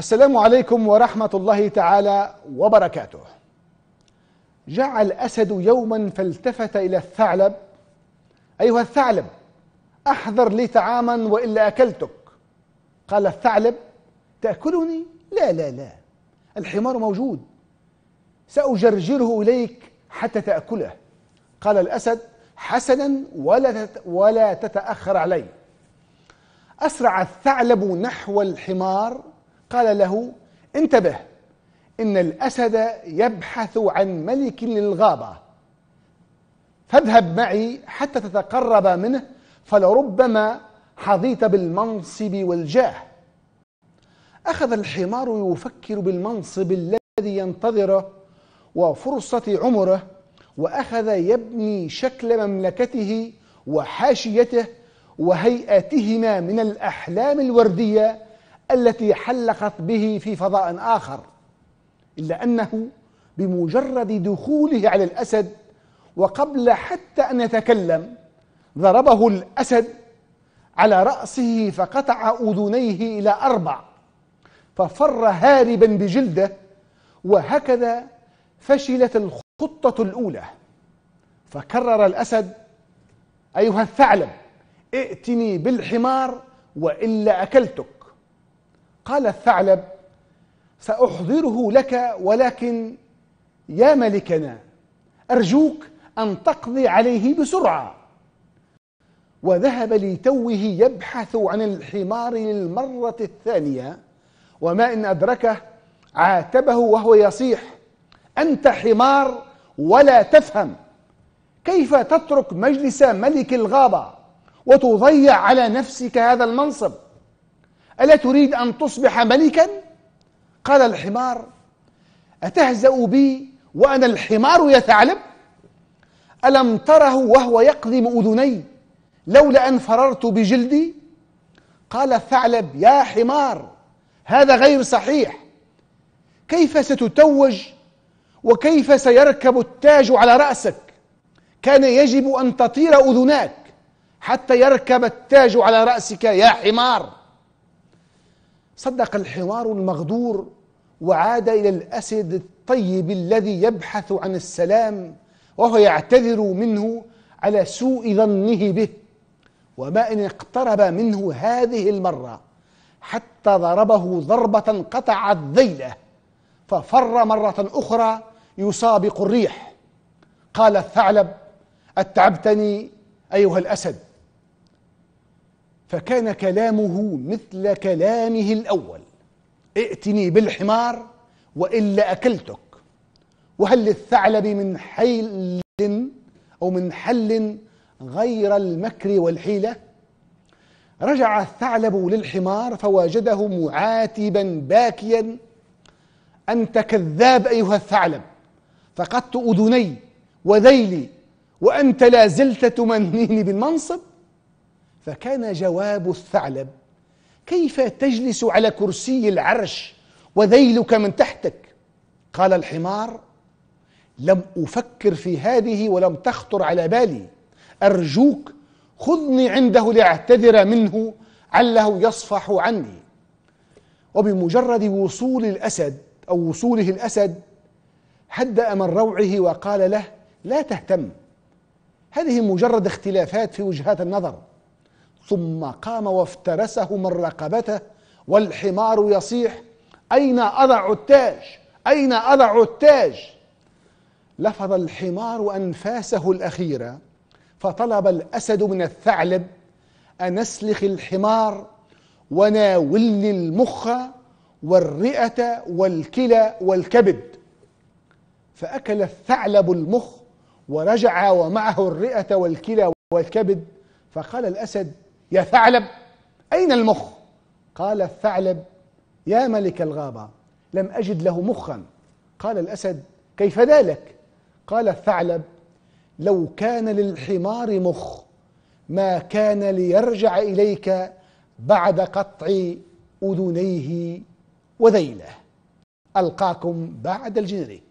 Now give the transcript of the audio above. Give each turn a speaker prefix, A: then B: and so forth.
A: السلام عليكم ورحمة الله تعالى وبركاته جاع الأسد يوما فالتفت إلى الثعلب أيها الثعلب أحذر لي طعاما وإلا أكلتك قال الثعلب تأكلني؟ لا لا لا الحمار موجود سأجرجره إليك حتى تأكله قال الأسد حسنا ولا ولا تتأخر علي أسرع الثعلب نحو الحمار قال له انتبه إن الأسد يبحث عن ملك للغابة فاذهب معي حتى تتقرب منه فلربما حظيت بالمنصب والجاه أخذ الحمار يفكر بالمنصب الذي ينتظره وفرصة عمره وأخذ يبني شكل مملكته وحاشيته وهيئتهما من الأحلام الوردية التي حلقت به في فضاء آخر إلا أنه بمجرد دخوله على الأسد وقبل حتى أن يتكلم ضربه الأسد على رأسه فقطع أذنيه إلى أربع ففر هاربا بجلده وهكذا فشلت الخطة الأولى فكرر الأسد أيها الثعلب ائتني بالحمار وإلا أكلتك قال الثعلب سأحضره لك ولكن يا ملكنا أرجوك أن تقضي عليه بسرعة وذهب لتوه يبحث عن الحمار للمرة الثانية وما إن أدركه عاتبه وهو يصيح أنت حمار ولا تفهم كيف تترك مجلس ملك الغابة وتضيع على نفسك هذا المنصب ألا تريد أن تصبح ملكا؟ قال الحمار أتهزأ بي وأنا الحمار يا ثعلب؟ ألم تره وهو يقضم أذني لولا أن فررت بجلدي؟ قال الثعلب يا حمار هذا غير صحيح كيف ستتوج وكيف سيركب التاج على رأسك؟ كان يجب أن تطير أذناك حتى يركب التاج على رأسك يا حمار صدق الحوار المغدور وعاد إلى الأسد الطيب الذي يبحث عن السلام وهو يعتذر منه على سوء ظنه به وما إن اقترب منه هذه المرة حتى ضربه ضربة قطعت ذيله ففر مرة أخرى يسابق الريح قال الثعلب أتعبتني أيها الأسد فكان كلامه مثل كلامه الأول ائتني بالحمار وإلا أكلتك وهل للثعلب من حيل أو من حل غير المكر والحيلة رجع الثعلب للحمار فوجده معاتبا باكيا أنت كذاب أيها الثعلب فقدت أذني وذيلي وأنت لا زلت تمنيني بالمنصب فكان جواب الثعلب كيف تجلس على كرسي العرش وذيلك من تحتك قال الحمار لم افكر في هذه ولم تخطر على بالي ارجوك خذني عنده لاعتذر منه عله يصفح عني وبمجرد وصول الاسد او وصوله الاسد هدا من روعه وقال له لا تهتم هذه مجرد اختلافات في وجهات النظر ثم قام وافترسه من رقبته والحمار يصيح أين أضع التاج أين أضع التاج لفظ الحمار أنفاسه الأخيرة فطلب الأسد من الثعلب أن أسلخ الحمار وناولني المخ والرئة والكلى والكبد فأكل الثعلب المخ ورجع ومعه الرئة والكلى والكبد فقال الأسد يا ثعلب أين المخ قال الثعلب يا ملك الغابة لم أجد له مخا قال الأسد كيف ذلك قال الثعلب لو كان للحمار مخ ما كان ليرجع إليك بعد قطع أذنيه وذيله ألقاكم بعد الجنريك